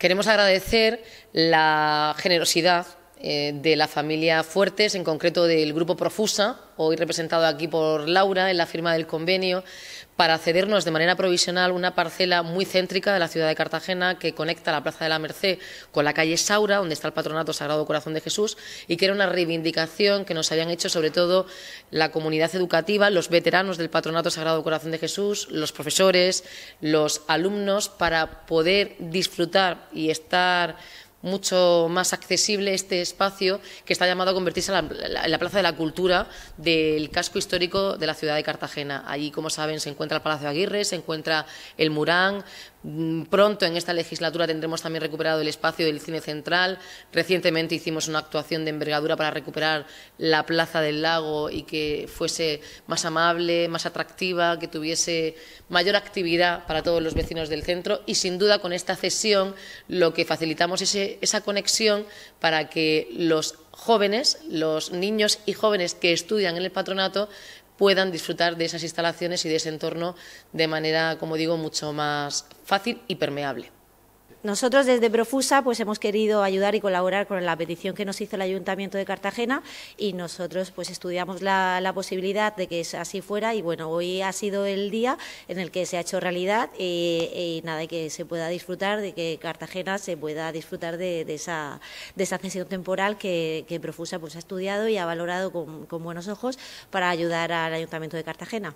Queremos agradecer la generosidad eh, de la familia Fuertes, en concreto del grupo Profusa, hoy representado aquí por Laura en la firma del convenio, para cedernos de manera provisional una parcela muy céntrica de la ciudad de Cartagena que conecta la Plaza de la Merced con la calle Saura, donde está el patronato Sagrado Corazón de Jesús, y que era una reivindicación que nos habían hecho sobre todo la comunidad educativa, los veteranos del patronato Sagrado Corazón de Jesús, los profesores, los alumnos, para poder disfrutar y estar mucho más accesible este espacio que está llamado a convertirse en la, Plaza de la Cultura del casco histórico de la ciudad de Cartagena. Allí, como saben, se encuentra el Palacio de Aguirre, se encuentra el Murán, Mm, pronto en esta legislatura tendremos también recuperado el espacio del cine central. Recientemente hicimos una actuación de envergadura para recuperar la plaza del lago y que fuese más amable, más atractiva, que tuviese mayor actividad para todos los vecinos del centro. Y sin duda con esta cesión lo que facilitamos es e, esa conexión para que los jóvenes, los niños y jóvenes que estudian en el patronato puedan disfrutar de esas instalaciones y de ese entorno de manera, como digo, mucho más fácil y permeable. Nosotros desde Profusa pues hemos querido ayudar y colaborar con la petición que nos hizo el Ayuntamiento de Cartagena y nosotros pues estudiamos la, posibilidad de que así fuera y bueno, hoy ha sido el día en el que se ha hecho realidad y, nada, que se pueda disfrutar, de que Cartagena se pueda disfrutar de, esa, cesión temporal que, Profusa pues ha estudiado y ha valorado con buenos ojos para ayudar al Ayuntamiento de Cartagena.